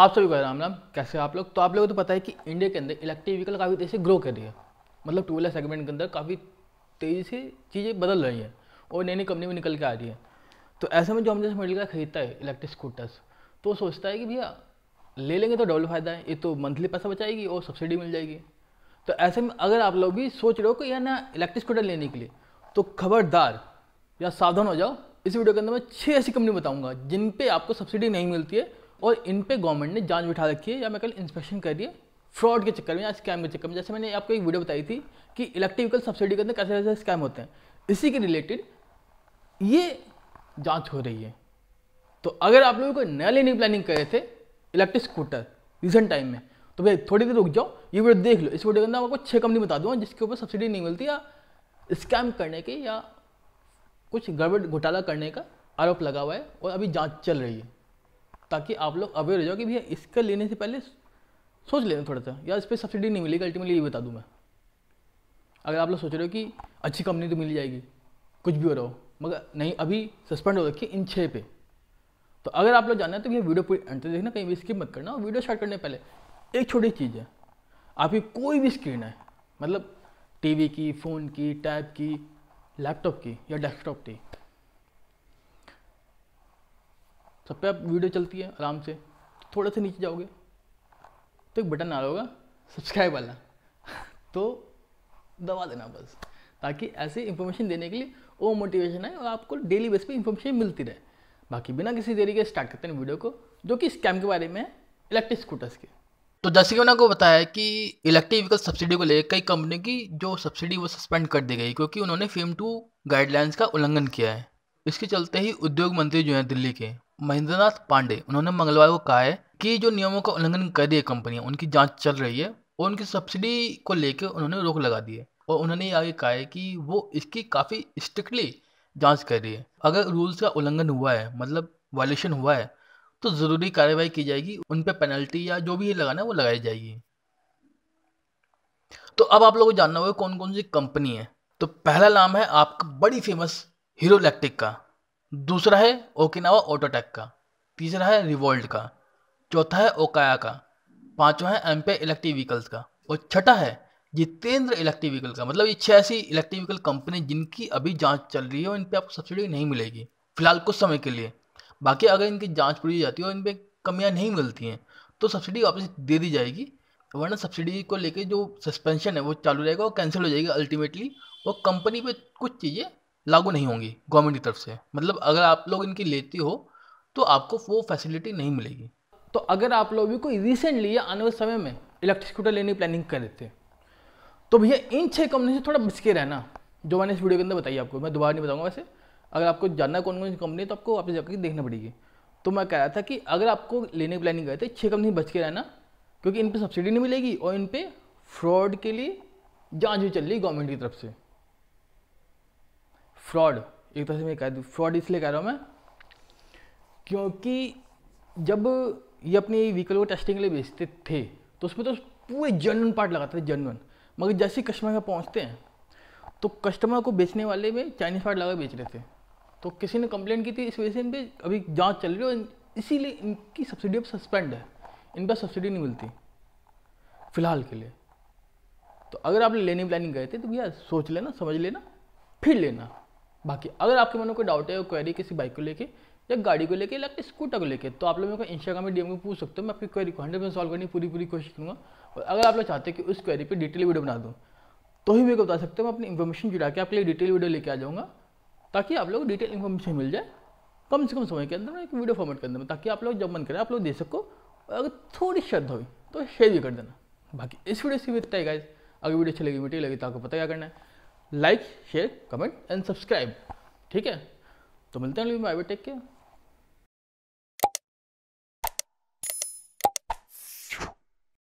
आप सभी को राम राम कैसे आप लोग तो आप लोगों को तो पता है कि इंडिया के अंदर इलेक्ट्रिक व्हीकल काफ़ी तेज़ी से ग्रो कर रही है मतलब टू व्हीलर सेगमेंट के अंदर काफ़ी तेज़ी से चीज़ें बदल रही हैं और नई नई कंपनी में निकल के आ रही है तो ऐसे में जो हम जैसे मेडिकल का खरीदता है इलेक्ट्रिक स्कूटर्स तो वो सोचता है कि भैया ले लेंगे तो डबल फायदा है ये तो मंथली पैसा बचाएगी और सब्सिडी मिल जाएगी तो ऐसे में अगर आप लोग भी सोच रहे हो कि यार ना इलेक्ट्रिक स्कूटर लेने के लिए तो खबरदार या सावधान हो जाओ इस वीडियो के अंदर मैं छः ऐसी कंपनी बताऊंगा जिन पे आपको सब्सिडी नहीं मिलती है और इन पर गवर्नमेंट ने जांच बिठा रखी है या मैं कल इंस्पेक्शन कर फ्रॉड के चक्कर में या स्कैम के चक्कर में जैसे मैंने आपको एक वीडियो बताई थी कि इलेक्ट्रिक व्हीकल सब्सिडी के अंदर कैसे कैसे स्कैम होते हैं इसी के रिलेटेड ये जांच हो रही है तो अगर आप लोग कोई नया लेने की प्लानिंग कर रहे थे इलेक्ट्रिक स्कूटर रिसेंट टाइम में तो भाई थोड़ी देर रुक जाओ ये वीडियो देख लो इस वीडियो के अंदर आपको छः कंपनी बता दूंगा जिसके ऊपर सब्सिडी नहीं मिलती या स्कैम करने के या कुछ गड़बड़ घोटाला करने का आरोप लगा हुआ है और अभी जाँच चल रही है ताकि आप लोग अवेयर हो जाओ कि भैया इसका लेने से पहले सोच लेना थोड़ा सा या इस पर सब्सिडी नहीं मिलेगी अल्टीमेटली ये बता दूँ मैं अगर आप लोग सोच रहे हो कि अच्छी कंपनी तो मिल जाएगी कुछ भी हो रहा हो मगर नहीं अभी सस्पेंड हो रखी इन छः पे तो अगर आप लोग जानना है तो भैया वीडियो पूरी एंटर देखना कहीं भी स्किप मत करना और वीडियो स्टार्ट करने पहले एक छोटी चीज़ है आपकी कोई भी स्क्रीन है मतलब टीवी की फ़ोन की टैब की लैपटॉप की या डेस्कटॉप की सब पे आप वीडियो चलती है आराम से थोड़ा सा नीचे जाओगे तो एक बटन आ रहा होगा सब्सक्राइब वाला तो दबा देना बस ताकि ऐसे इन्फॉर्मेशन देने के लिए वो मोटिवेशन आए और आपको डेली बेस पे इन्फॉर्मेशन मिलती रहे बाकी बिना किसी देरी के स्टार्ट करते हैं वीडियो को जो कि स्कैम के बारे में है इलेक्ट्रिक स्कूटर्स के तो जैसे कि मैंने आपको बताया कि इलेक्ट्रिक व्हीकल सब्सिडी को लेकर कई कंपनी की जो सब्सिडी वो सस्पेंड कर दी गई क्योंकि उन्होंने फेम टू गाइडलाइंस का उल्लंघन किया है इसके चलते ही उद्योग मंत्री जो हैं दिल्ली के महेंद्रनाथ पांडे उन्होंने मंगलवार को कहा है कि जो नियमों का उल्लंघन कर रही है कंपनियां उनकी जांच चल रही है और उनकी सब्सिडी को लेकर उन्होंने रोक लगा दी है और उन्होंने आगे कहा है कि वो इसकी काफ़ी स्ट्रिक्टली जांच कर रही है अगर रूल्स का उल्लंघन हुआ है मतलब वायलेशन हुआ है तो ज़रूरी कार्रवाई की जाएगी उन पर पेनल्टी या जो भी लगाना है वो लगाई जाएगी तो अब आप लोगों को जानना होगा कौन कौन सी कंपनी है तो पहला नाम है आपका बड़ी फेमस हीरो इलेक्ट्रिक का दूसरा है ओकिनावा ऑटोटेक का तीसरा है रिवोल्ट का चौथा है ओकाया का पांचवा है एमपे इलेक्ट्रिक व्हीकल्स का और छठा है जितेंद्र इलेक्ट्रिक व्हीकल का मतलब ये छह ऐसी इलेक्ट्रिक व्हीकल कंपनी जिनकी अभी जांच चल रही है और इन पर आपको सब्सिडी नहीं मिलेगी फिलहाल कुछ समय के लिए बाकी अगर इनकी जांच पूरी जाती है और इन पर कमियाँ नहीं मिलती हैं तो सब्सिडी वापस दे दी जाएगी वरना सब्सिडी को लेकर जो सस्पेंशन है वो चालू रहेगा और कैंसिल हो जाएगी अल्टीमेटली और कंपनी पे कुछ चीज़ें लागू नहीं होंगी गवर्नमेंट की तरफ से मतलब अगर आप लोग इनकी लेती हो तो आपको वो फैसिलिटी नहीं मिलेगी तो अगर आप लोग भी कोई रिसेंटली या आने वाले समय में इलेक्ट्रिक स्कूटर लेने की प्लानिंग कर रहे थे तो भैया इन छः कंपनी से थोड़ा बच के रहना जो मैंने इस वीडियो के अंदर बताई आपको मैं दोबारा नहीं बताऊंगा वैसे अगर आपको जानना है कौन कौन सी कंपनी तो आपको वापस जाकर देखना पड़ेगी तो मैं कह रहा था कि अगर आपको लेने की प्लानिंग करते छः कंपनी बच के रहना क्योंकि इन पर सब्सिडी नहीं मिलेगी और इन पर फ्रॉड के लिए जाँच भी चल रही गवर्नमेंट की तरफ से फ्रॉड एक तरह से मैं कह दूँ फ्रॉड इसलिए कह रहा हूँ मैं क्योंकि जब ये अपनी व्हीकल को टेस्टिंग के लिए बेचते थे तो उसमें तो पूरे जनवन पार्ट लगाते थे जनवन मगर जैसे कस्टमर का पहुँचते हैं तो कस्टमर को बेचने वाले में चाइनीज़ पार्ट लगा बेच रहे थे तो किसी ने कंप्लेंट की थी इस वजह से इन पर अभी जाँच चल रही है इसीलिए इनकी सब्सिडी अब सस्पेंड है इन पर सब्सिडी नहीं मिलती फ़िलहाल के लिए तो अगर आप लेने प्लानिंग गए थे तो भैया सोच लेना समझ लेना फिर लेना बाकी अगर आपके मन में कोई डाउट है या क्वेरी किसी बाइक को लेके या गाड़ी को लेके या स्कूटर को लेके तो आप लोग मेरे को इंस्टाग्राम में डीएम में पूछ सकते हो मैं अपनी क्वेरी को हंड्रेड परसेंट सॉल्व करने की पूरी पूरी कोशिश करूँगा और अगर आप लोग चाहते हैं कि उस क्वेरी पर डिटेल वीडियो बना दूँ तो ही मेरे को बता सकते हो मैं अपनी इन्फॉर्मेशन जुड़ा के आपके लिए डिटेल वीडियो लेके आ जाऊँगा ताकि आप लोग डिटेल इन्फॉर्मेशन मिल जाए कम से कम समय के अंदर एक वीडियो फॉर्मेट कर देना ताकि आप लोग जब मन करें आप लोग दे सको और अगर थोड़ी श्रद्धा हुई तो शेयर भी कर देना बाकी इस वीडियो से भी इतना ही गाइज अगर वीडियो अच्छी लगी मीटिंग लगी तो आपको पता क्या करना है like share comment and subscribe ठीक है तो मिलते हैं अगली में आई टेक के